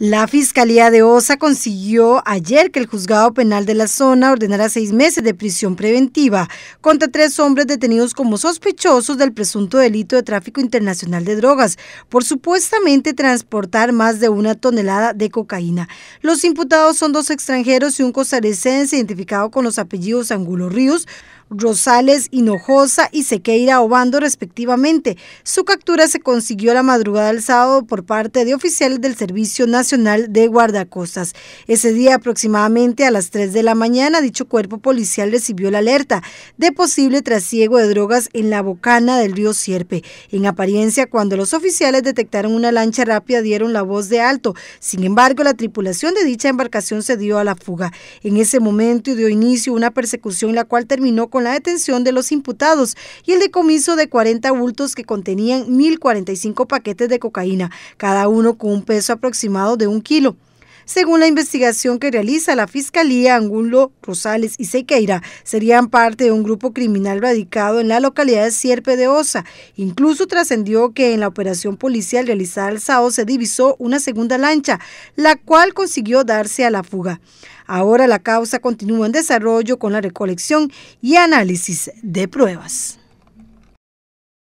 La Fiscalía de Osa consiguió ayer que el juzgado penal de la zona ordenara seis meses de prisión preventiva contra tres hombres detenidos como sospechosos del presunto delito de tráfico internacional de drogas por supuestamente transportar más de una tonelada de cocaína. Los imputados son dos extranjeros y un costarricense identificado con los apellidos Angulo Ríos, Rosales Hinojosa y Sequeira Obando respectivamente. Su captura se consiguió la madrugada del sábado por parte de oficiales del Servicio Nacional de Guardacostas. Ese día aproximadamente a las 3 de la mañana dicho cuerpo policial recibió la alerta de posible trasiego de drogas en la bocana del río Sierpe. En apariencia cuando los oficiales detectaron una lancha rápida dieron la voz de alto. Sin embargo la tripulación de dicha embarcación se dio a la fuga. En ese momento dio inicio una persecución la cual terminó con la detención de los imputados y el decomiso de 40 bultos que contenían 1.045 paquetes de cocaína, cada uno con un peso aproximado de un kilo. Según la investigación que realiza la Fiscalía, Angulo, Rosales y Sequeira serían parte de un grupo criminal radicado en la localidad de Sierpe de Osa. Incluso trascendió que en la operación policial realizada al Sao se divisó una segunda lancha, la cual consiguió darse a la fuga. Ahora la causa continúa en desarrollo con la recolección y análisis de pruebas.